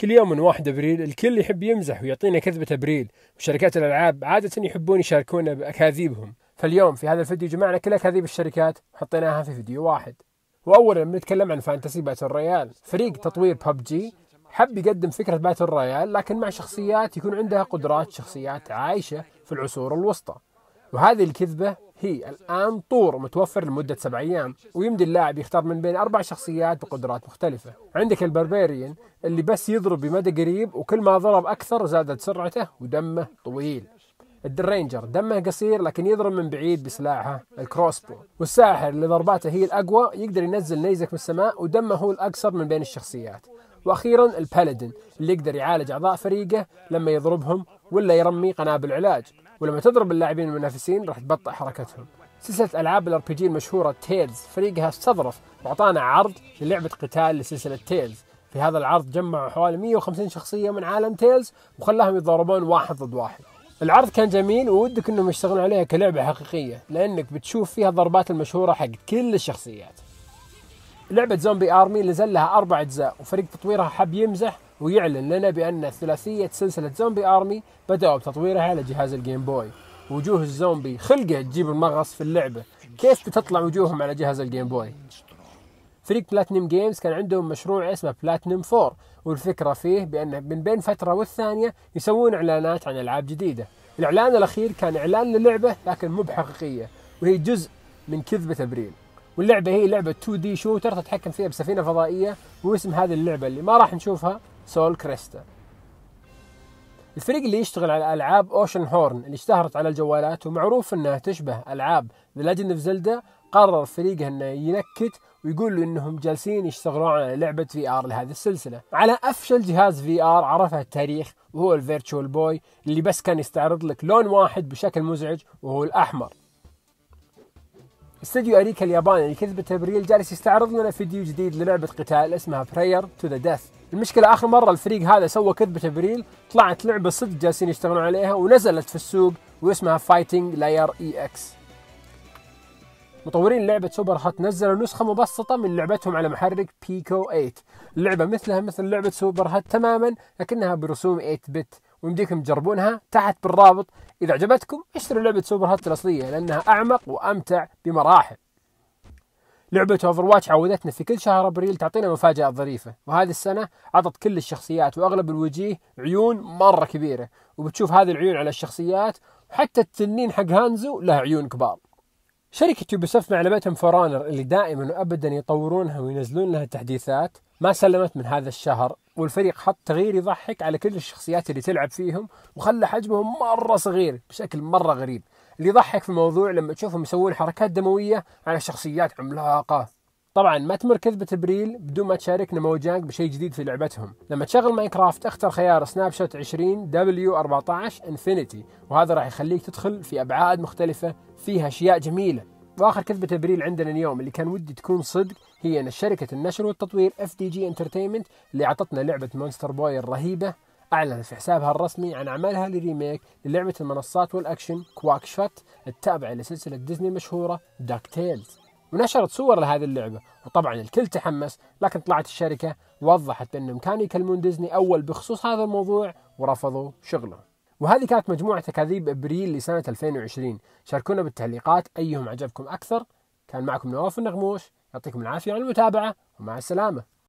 كل يوم من 1 ابريل الكل يحب يمزح ويعطينا كذبة ابريل وشركات الالعاب عادة يحبون يشاركونا باكاذيبهم فاليوم في هذا الفيديو جمعنا كل اكاذيب الشركات وحطيناها في فيديو واحد واولا بنتكلم عن فانتسي باتل رويال فريق تطوير ببجي حب يقدم فكرة باتل رويال لكن مع شخصيات يكون عندها قدرات شخصيات عايشة في العصور الوسطى وهذه الكذبة هي الآن طور متوفر لمدة سبع أيام ويمدي اللاعب يختار من بين أربع شخصيات بقدرات مختلفة عندك البربيريان اللي بس يضرب بمدى قريب وكل ما ضرب أكثر زادت سرعته ودمه طويل الدرينجر دمه قصير لكن يضرب من بعيد بسلاحه الكروسبو والساحر اللي ضرباته هي الأقوى يقدر ينزل نيزك من السماء ودمه هو الأقصر من بين الشخصيات واخيرا البالادين اللي يقدر يعالج اعضاء فريقه لما يضربهم ولا يرمي قنابل علاج ولما تضرب اللاعبين المنافسين راح تبطئ حركتهم سلسلة ألعاب الار بي جي المشهورة تيلز فريقها استظرف وأعطانا عرض للعبة قتال لسلسلة تيلز في هذا العرض جمعوا حوالي 150 شخصية من عالم تيلز وخلاهم يتضاربون واحد ضد واحد العرض كان جميل وودك انهم يشتغلون عليها كلعبة حقيقية لانك بتشوف فيها الضربات المشهورة حق كل الشخصيات لعبة زومبي ارمي نزل لها اربع اجزاء وفريق تطويرها حب يمزح ويعلن لنا بأن ثلاثية سلسلة زومبي آرمي بدأوا بتطويرها على جهاز الجيم بوي وجوه الزومبي خلقة تجيب المغص في اللعبة كيف بتطلع وجوههم على جهاز الجيم بوي فريق بلاتنم جيمز كان عندهم مشروع اسمه بلاتنم 4 والفكرة فيه بأن من بين فترة والثانية يسوون إعلانات عن ألعاب جديدة الإعلان الأخير كان إعلان للعبة لكن مو بحقيقية وهي جزء من كذبة أبريل واللعبة هي لعبة 2D شوتر تتحكم فيها بسفينة فضائية واسم هذه اللعبة اللي ما راح نشوفها سول كريستا الفريق اللي يشتغل على ألعاب أوشن هورن اللي اشتهرت على الجوالات ومعروف أنها تشبه ألعاب ذا ليجند اوف زلدا قرر فريقه أنه ينكت ويقول له أنهم جالسين يشتغلون على لعبة في آر لهذه السلسلة على أفشل جهاز في آر عرفه التاريخ وهو الفيرتشوال بوي اللي بس كان يستعرض لك لون واحد بشكل مزعج وهو الأحمر استديو اريكا الياباني اللي كذب بريل جالس يستعرض لنا فيديو جديد للعبة قتال اسمها براير تو ذا ديث المشكلة آخر مرة الفريق هذا سوى كذبة أبريل طلعت لعبة صدق جالسين يشتغلون عليها ونزلت في السوق واسمها فايتنج لاير اي اكس مطورين لعبة سوبر هات نزلوا نسخة مبسطة من لعبتهم على محرك بيكو 8 اللعبة مثلها مثل لعبة سوبر هات تماما لكنها برسوم 8 بت ويمديكم تجربونها تحت بالرابط إذا عجبتكم اشتروا لعبة سوبر هات الأصلية لأنها أعمق وأمتع بمراحل لعبة اوفر واتش عودتنا في كل شهر ابريل تعطينا مفاجأة ظريفة، وهذه السنة عطت كل الشخصيات واغلب الوجيه عيون مرة كبيرة، وبتشوف هذه العيون على الشخصيات، وحتى التنين حق هانزو له عيون كبار. شركة يوبيسوفت مع لعبتهم فورانر اللي دائما وابدا يطورونها وينزلون لها تحديثات، ما سلمت من هذا الشهر، والفريق حط تغيير يضحك على كل الشخصيات اللي تلعب فيهم، وخلى حجمهم مرة صغير بشكل مرة غريب. اللي يضحك في الموضوع لما تشوفهم يسوون حركات دمويه على شخصيات عملاقه طبعا ما تمر كذبة ابريل بدون ما تشاركنا موجانج بشيء جديد في لعبتهم، لما تشغل ماينكرافت اختر خيار سناب شوت 20 دبليو 14 انفينيتي، وهذا راح يخليك تدخل في ابعاد مختلفة فيها اشياء جميلة. واخر كذبة ابريل عندنا اليوم اللي كان ودي تكون صدق هي ان شركة النشر والتطوير اف دي جي انترتينمنت اللي اعطتنا لعبة مونستر بوي الرهيبة أعلنت في حسابها الرسمي عن أعمالها لريميك للعبة المنصات والأكشن كواك شوت التابعة لسلسلة ديزني المشهورة داك تيلز ونشرت صور لهذه اللعبة وطبعا الكل تحمس لكن طلعت الشركة ووضحت بأنهم كانوا يكلمون ديزني أول بخصوص هذا الموضوع ورفضوا شغلهم وهذه كانت مجموعة تكاذيب أبريل لسنة 2020 شاركونا بالتعليقات أيهم عجبكم أكثر كان معكم نواف النغموش يعطيكم العافية على المتابعة ومع السلامة